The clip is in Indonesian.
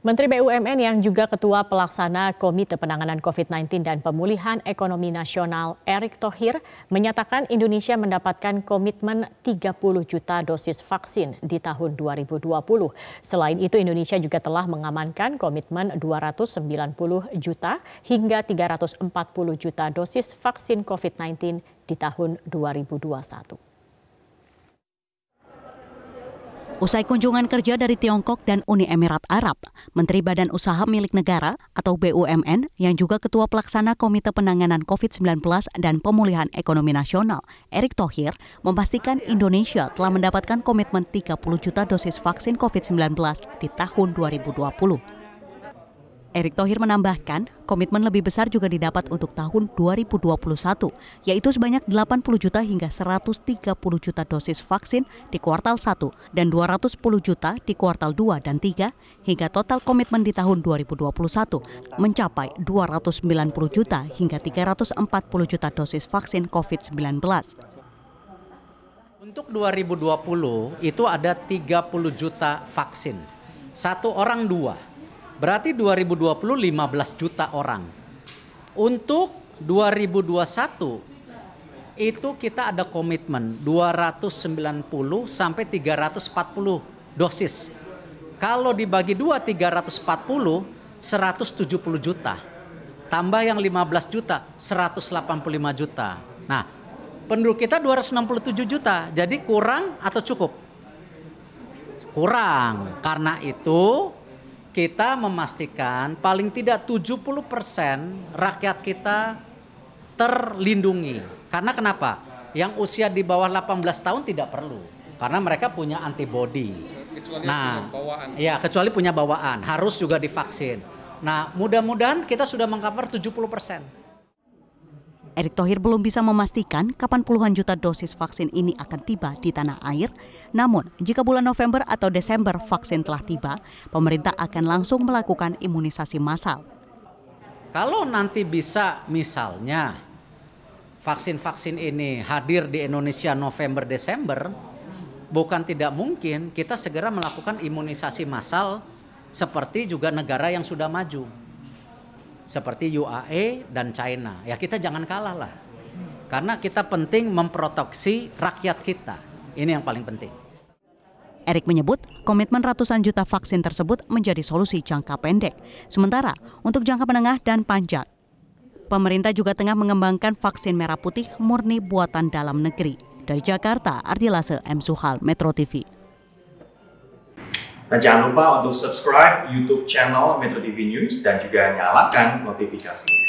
Menteri BUMN yang juga Ketua Pelaksana Komite Penanganan COVID-19 dan Pemulihan Ekonomi Nasional Erick Thohir menyatakan Indonesia mendapatkan komitmen 30 juta dosis vaksin di tahun 2020. Selain itu Indonesia juga telah mengamankan komitmen 290 juta hingga 340 juta dosis vaksin COVID-19 di tahun 2021. Usai kunjungan kerja dari Tiongkok dan Uni Emirat Arab, Menteri Badan Usaha Milik Negara atau BUMN yang juga Ketua Pelaksana Komite Penanganan COVID-19 dan Pemulihan Ekonomi Nasional, Erick Thohir, memastikan Indonesia telah mendapatkan komitmen 30 juta dosis vaksin COVID-19 di tahun 2020. Erick Thohir menambahkan, komitmen lebih besar juga didapat untuk tahun 2021, yaitu sebanyak 80 juta hingga 130 juta dosis vaksin di kuartal 1 dan 210 juta di kuartal 2 dan 3, hingga total komitmen di tahun 2021 mencapai 290 juta hingga 340 juta dosis vaksin COVID-19. Untuk 2020 itu ada 30 juta vaksin, satu orang dua Berarti 2020 15 juta orang. Untuk 2021 itu kita ada komitmen 290 sampai 340 dosis. Kalau dibagi 2 340 170 juta. Tambah yang 15 juta 185 juta. Nah, penduduk kita 267 juta. Jadi kurang atau cukup? Kurang. Karena itu kita memastikan paling tidak 70% rakyat kita terlindungi. Karena kenapa? Yang usia di bawah 18 tahun tidak perlu karena mereka punya antibodi. nah, punya Ya, kecuali punya bawaan, harus juga divaksin. Nah, mudah-mudahan kita sudah mengcover 70%. Erick Thohir belum bisa memastikan kapan puluhan juta dosis vaksin ini akan tiba di tanah air. Namun, jika bulan November atau Desember vaksin telah tiba, pemerintah akan langsung melakukan imunisasi massal. Kalau nanti bisa misalnya vaksin-vaksin ini hadir di Indonesia November Desember, bukan tidak mungkin kita segera melakukan imunisasi massal seperti juga negara yang sudah maju seperti UAE dan China. Ya kita jangan kalah lah. Karena kita penting memproteksi rakyat kita. Ini yang paling penting. Erik menyebut komitmen ratusan juta vaksin tersebut menjadi solusi jangka pendek. Sementara untuk jangka menengah dan panjang, pemerintah juga tengah mengembangkan vaksin merah putih murni buatan dalam negeri. Dari Jakarta, Ardi Lase M. Suhal, Metro TV. Nah jangan lupa untuk subscribe YouTube channel Metro TV News dan juga nyalakan notifikasinya.